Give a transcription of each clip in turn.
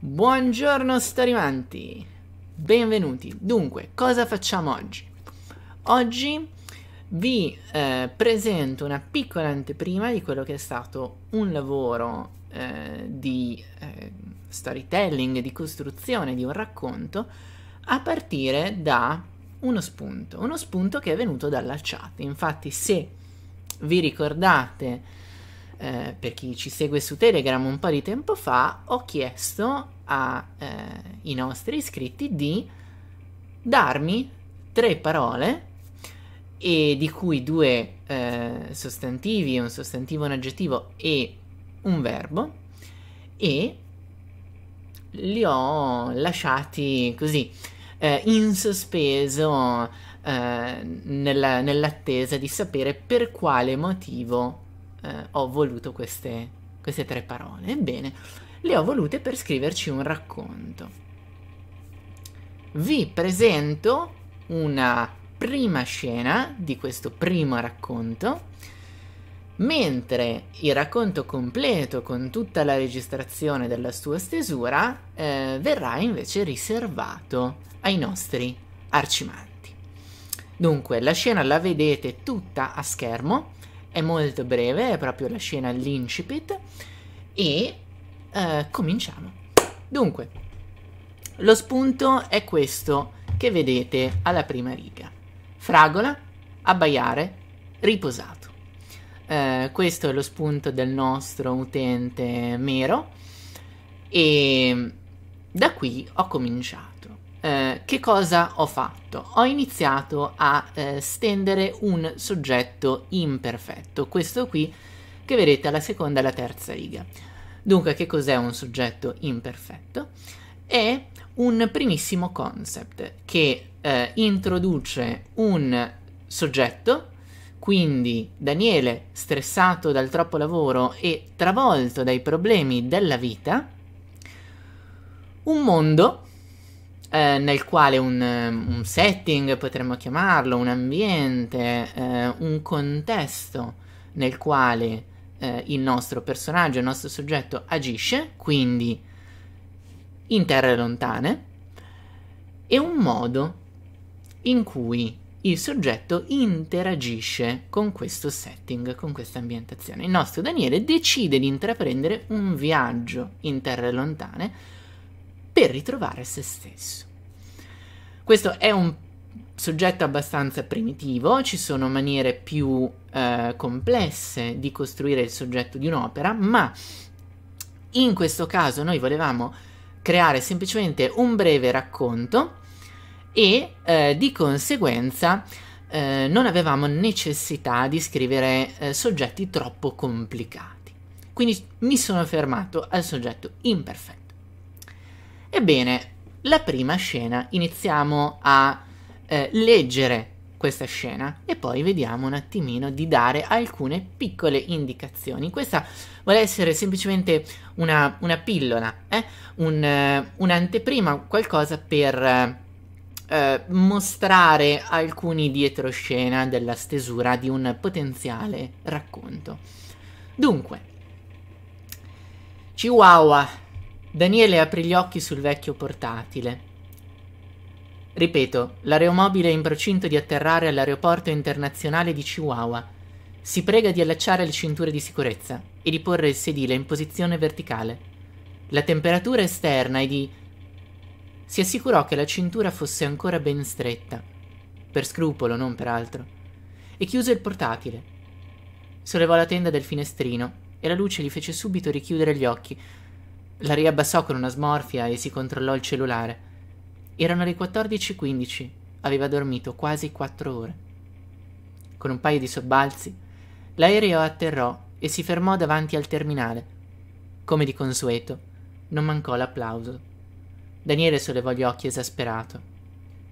Buongiorno storimanti, benvenuti. Dunque, cosa facciamo oggi? Oggi vi eh, presento una piccola anteprima di quello che è stato un lavoro eh, di eh, storytelling, di costruzione di un racconto a partire da uno spunto, uno spunto che è venuto dalla chat. Infatti, se vi ricordate, eh, per chi ci segue su Telegram un po' di tempo fa, ho chiesto ai eh, nostri iscritti di darmi tre parole e di cui due eh, sostantivi, un sostantivo, un aggettivo e un verbo e li ho lasciati così eh, in sospeso eh, nella, nell'attesa di sapere per quale motivo eh, ho voluto queste, queste tre parole. Ebbene, le ho volute per scriverci un racconto. Vi presento una prima scena di questo primo racconto, mentre il racconto completo con tutta la registrazione della sua stesura eh, verrà invece riservato ai nostri arcimanti. Dunque, la scena la vedete tutta a schermo, è molto breve, è proprio la scena all'incipit e eh, cominciamo. Dunque, lo spunto è questo che vedete alla prima riga. Fragola, abbaiare, riposato. Eh, questo è lo spunto del nostro utente Mero e da qui ho cominciato. Eh, che cosa ho fatto? Ho iniziato a eh, stendere un soggetto imperfetto, questo qui che vedete alla seconda e alla terza riga. Dunque, che cos'è un soggetto imperfetto? È un primissimo concept che eh, introduce un soggetto, quindi Daniele stressato dal troppo lavoro e travolto dai problemi della vita, un mondo eh, nel quale un, un, setting, potremmo chiamarlo, un ambiente, eh, un contesto nel quale eh, il nostro personaggio, il nostro soggetto agisce, quindi in terre lontane, e un modo in cui il soggetto interagisce con questo setting, con questa ambientazione. Il nostro Daniele decide di intraprendere un viaggio in terre lontane per ritrovare se stesso. Questo è un soggetto abbastanza primitivo, ci sono maniere più eh, complesse di costruire il soggetto di un'opera, ma in questo caso noi volevamo creare semplicemente un breve racconto e eh, di conseguenza eh, non avevamo necessità di scrivere eh, soggetti troppo complicati. Quindi mi sono fermato al soggetto imperfetto. Ebbene, la prima scena iniziamo a eh, leggere questa scena e poi vediamo un attimino di dare alcune piccole indicazioni. Questa vuole essere semplicemente una, una pillola, eh? un, uh, un'anteprima, qualcosa per uh, uh, mostrare alcuni dietro scena della stesura di un potenziale racconto. Dunque, Chihuahua, Daniele apre gli occhi sul vecchio portatile Ripeto, l'aeromobile è in procinto di atterrare all'aeroporto internazionale di Chihuahua. Si prega di allacciare le cinture di sicurezza e di porre il sedile in posizione verticale. La temperatura esterna è di... Si assicurò che la cintura fosse ancora ben stretta, per scrupolo, non per altro, e chiuse il portatile. Sollevò la tenda del finestrino e la luce gli fece subito richiudere gli occhi. La riabbassò con una smorfia e si controllò il cellulare. Erano le 14.15, aveva dormito quasi quattro ore. Con un paio di sobbalzi, l'aereo atterrò e si fermò davanti al terminale. Come di consueto, non mancò l'applauso. Daniele sollevò gli occhi esasperato.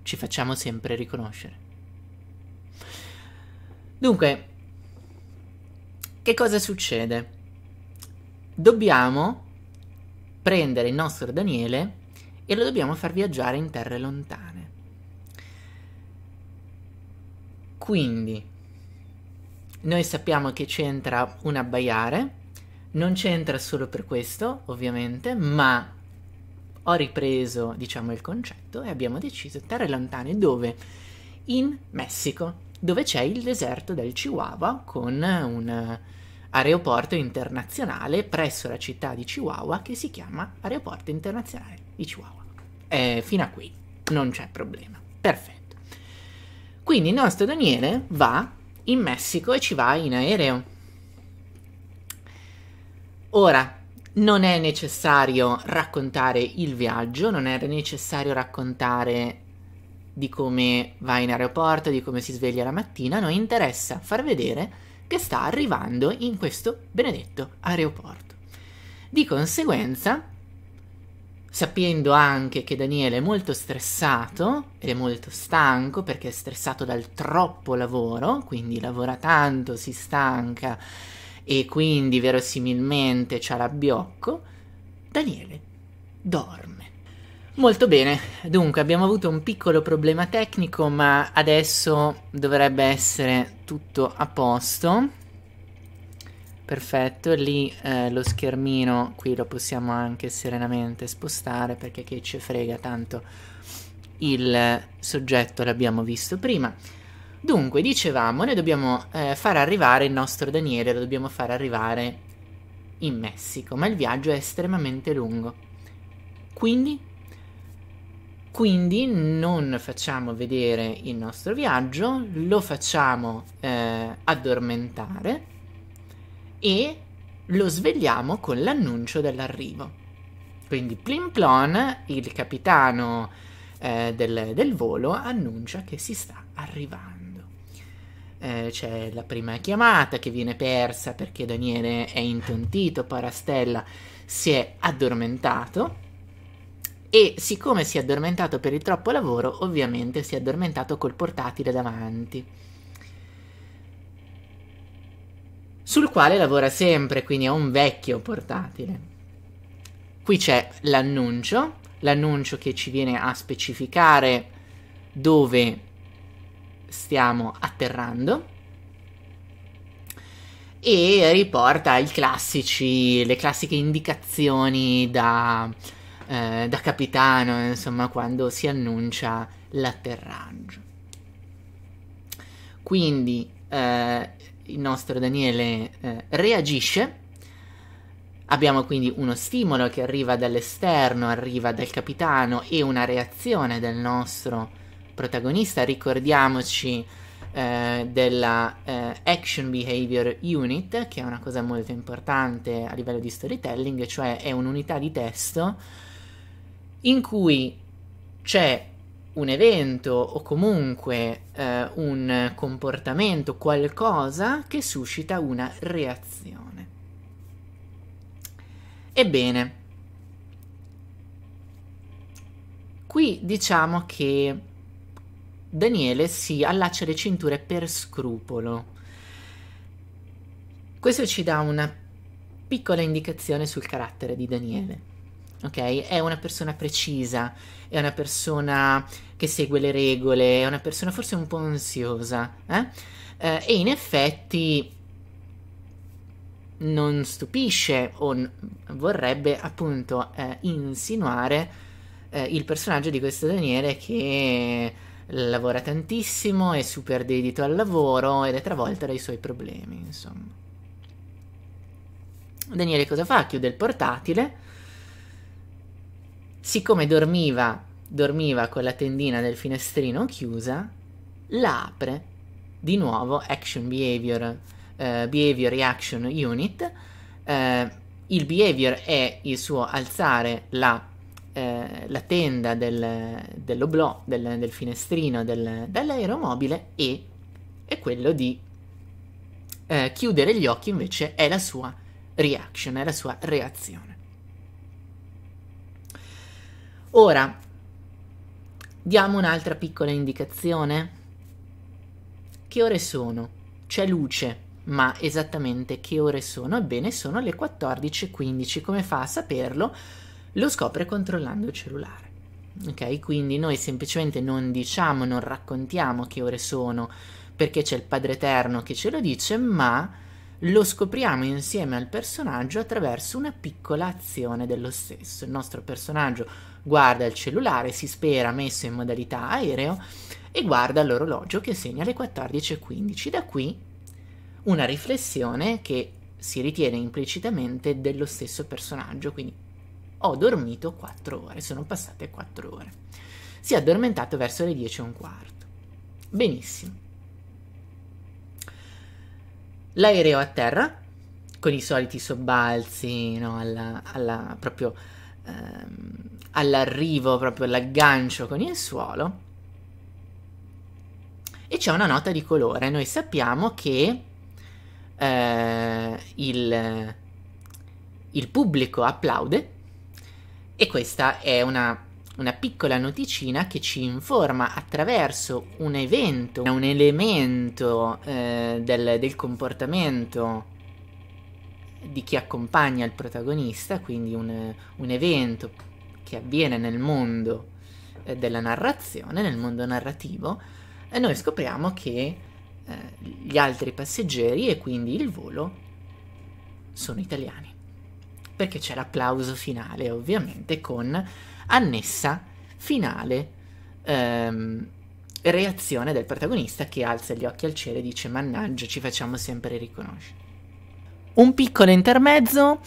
Ci facciamo sempre riconoscere. Dunque, che cosa succede? Dobbiamo prendere il nostro Daniele e lo dobbiamo far viaggiare in terre lontane. Quindi, noi sappiamo che c'entra un abbaiare, non c'entra solo per questo, ovviamente, ma ho ripreso, diciamo, il concetto e abbiamo deciso terre lontane dove? In Messico, dove c'è il deserto del Chihuahua con un aeroporto internazionale presso la città di Chihuahua che si chiama Aeroporto Internazionale i chihuahua. Eh, fino a qui non c'è problema. Perfetto. Quindi il nostro Daniele va in Messico e ci va in aereo. Ora, non è necessario raccontare il viaggio, non è necessario raccontare di come va in aeroporto, di come si sveglia la mattina, noi interessa far vedere che sta arrivando in questo benedetto aeroporto. Di conseguenza, sapendo anche che Daniele è molto stressato ed è molto stanco perché è stressato dal troppo lavoro, quindi lavora tanto, si stanca e quindi verosimilmente c'ha rabbiocco, Daniele dorme. Molto bene, dunque abbiamo avuto un piccolo problema tecnico ma adesso dovrebbe essere tutto a posto. Perfetto, lì eh, lo schermino qui lo possiamo anche serenamente spostare perché che ci frega tanto il soggetto l'abbiamo visto prima. Dunque, dicevamo, noi dobbiamo eh, far arrivare il nostro Daniele, lo dobbiamo far arrivare in Messico, ma il viaggio è estremamente lungo. Quindi, quindi non facciamo vedere il nostro viaggio, lo facciamo eh, addormentare e lo svegliamo con l'annuncio dell'arrivo. Quindi plin plon, il capitano eh, del, del, volo annuncia che si sta arrivando. Eh, c'è la prima chiamata che viene persa perché Daniele è intontito, Parastella si è addormentato e siccome si è addormentato per il troppo lavoro, ovviamente si è addormentato col portatile davanti. sul quale lavora sempre, quindi è un vecchio portatile. Qui c'è l'annuncio, l'annuncio che ci viene a specificare dove stiamo atterrando e riporta i classici, le classiche indicazioni da, eh, da capitano, insomma, quando si annuncia l'atterraggio. Quindi eh, il nostro Daniele eh, reagisce. Abbiamo quindi uno stimolo che arriva dall'esterno, arriva dal capitano e una reazione del nostro protagonista. Ricordiamoci eh, della eh, Action Behavior Unit, che è una cosa molto importante a livello di storytelling, cioè è un'unità di testo in cui c'è un evento o comunque eh, un comportamento, qualcosa che suscita una reazione. Ebbene, qui diciamo che Daniele si allaccia le cinture per scrupolo. Questo ci dà una piccola indicazione sul carattere di Daniele ok? È una persona precisa, è una persona che segue le regole, è una persona forse un po' ansiosa, eh? Eh, e in effetti non stupisce o n- vorrebbe appunto eh, insinuare eh, il personaggio di questo Daniele che lavora tantissimo, è super dedito al lavoro ed è travolta dai suoi problemi, insomma. Daniele cosa fa? Chiude il portatile, siccome dormiva, dormiva con la tendina del finestrino chiusa, la apre di nuovo Action Behavior, eh, Behavior Reaction Unit. Eh, il behavior è il suo alzare la, eh, la tenda del, dell'oblò, del, del finestrino del, dell'aeromobile e è quello di eh, chiudere gli occhi invece è la sua reaction, è la sua reazione. Ora, diamo un'altra piccola indicazione. Che ore sono? C'è luce, ma esattamente che ore sono? Ebbene, sono le 14.15. Come fa a saperlo? Lo scopre controllando il cellulare. Ok, quindi noi semplicemente non diciamo, non raccontiamo che ore sono perché c'è il Padre Eterno che ce lo dice, ma lo scopriamo insieme al personaggio attraverso una piccola azione dello stesso. Il nostro personaggio guarda il cellulare, si spera messo in modalità aereo e guarda l'orologio che segna le 14.15. Da qui una riflessione che si ritiene implicitamente dello stesso personaggio, quindi ho dormito 4 ore, sono passate 4 ore. Si è addormentato verso le 10 e un quarto. Benissimo. L'aereo a terra, con i soliti sobbalzi, no, alla, alla proprio... Ehm, all'arrivo, proprio all'aggancio con il suolo. E c'è una nota di colore. Noi sappiamo che eh, il, il, pubblico applaude e questa è una, una piccola noticina che ci informa attraverso un evento, un elemento eh, del, del comportamento di chi accompagna il protagonista, quindi un, un evento che avviene nel mondo eh, della narrazione, nel mondo narrativo, eh, noi scopriamo che eh, gli altri passeggeri e quindi il volo sono italiani. Perché c'è l'applauso finale, ovviamente, con annessa finale ehm, reazione del protagonista che alza gli occhi al cielo e dice mannaggia ci facciamo sempre riconoscere un piccolo intermezzo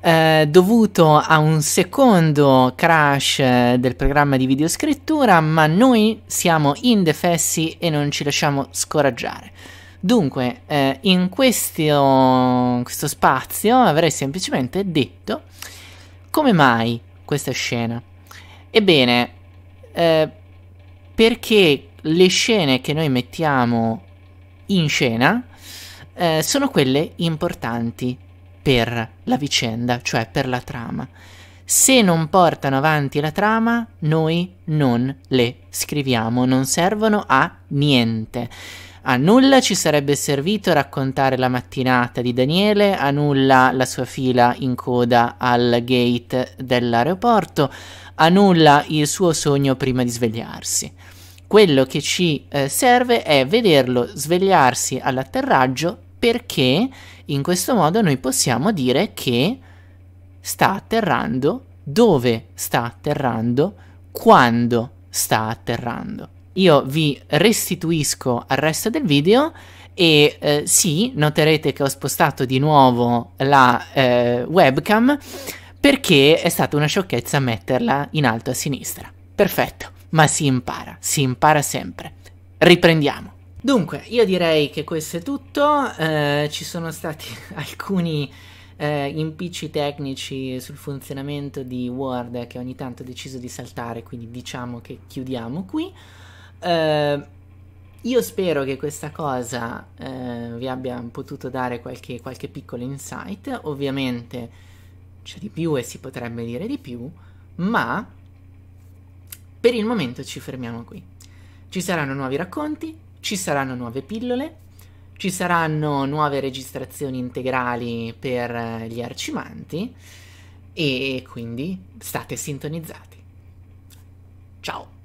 eh, dovuto a un secondo crash eh, del programma di videoscrittura, ma noi siamo indefessi e non ci lasciamo scoraggiare. Dunque, eh, in questo, questo spazio avrei semplicemente detto come mai questa scena. Ebbene, eh, perché le scene che noi mettiamo in scena eh, sono quelle importanti per la vicenda, cioè per la trama. Se non portano avanti la trama, noi non le scriviamo, non servono a niente. A nulla ci sarebbe servito raccontare la mattinata di Daniele, a nulla la sua fila in coda al gate dell'aeroporto, a nulla il suo sogno prima di svegliarsi quello che ci eh, serve è vederlo svegliarsi all'atterraggio perché in questo modo noi possiamo dire che sta atterrando, dove sta atterrando, quando sta atterrando. Io vi restituisco al resto del video e eh, sì, noterete che ho spostato di nuovo la eh, webcam perché è stata una sciocchezza metterla in alto a sinistra perfetto, ma si impara, si impara sempre. Riprendiamo. Dunque, io direi che questo è tutto, eh, ci sono stati alcuni eh, impicci tecnici sul funzionamento di Word che ogni tanto ho deciso di saltare, quindi diciamo che chiudiamo qui. Eh, io spero che questa cosa eh, vi abbia potuto dare qualche, qualche piccolo insight, ovviamente c'è di più e si potrebbe dire di più, ma per il momento ci fermiamo qui. Ci saranno nuovi racconti, ci saranno nuove pillole, ci saranno nuove registrazioni integrali per eh, gli arcimanti e quindi state sintonizzati. Ciao!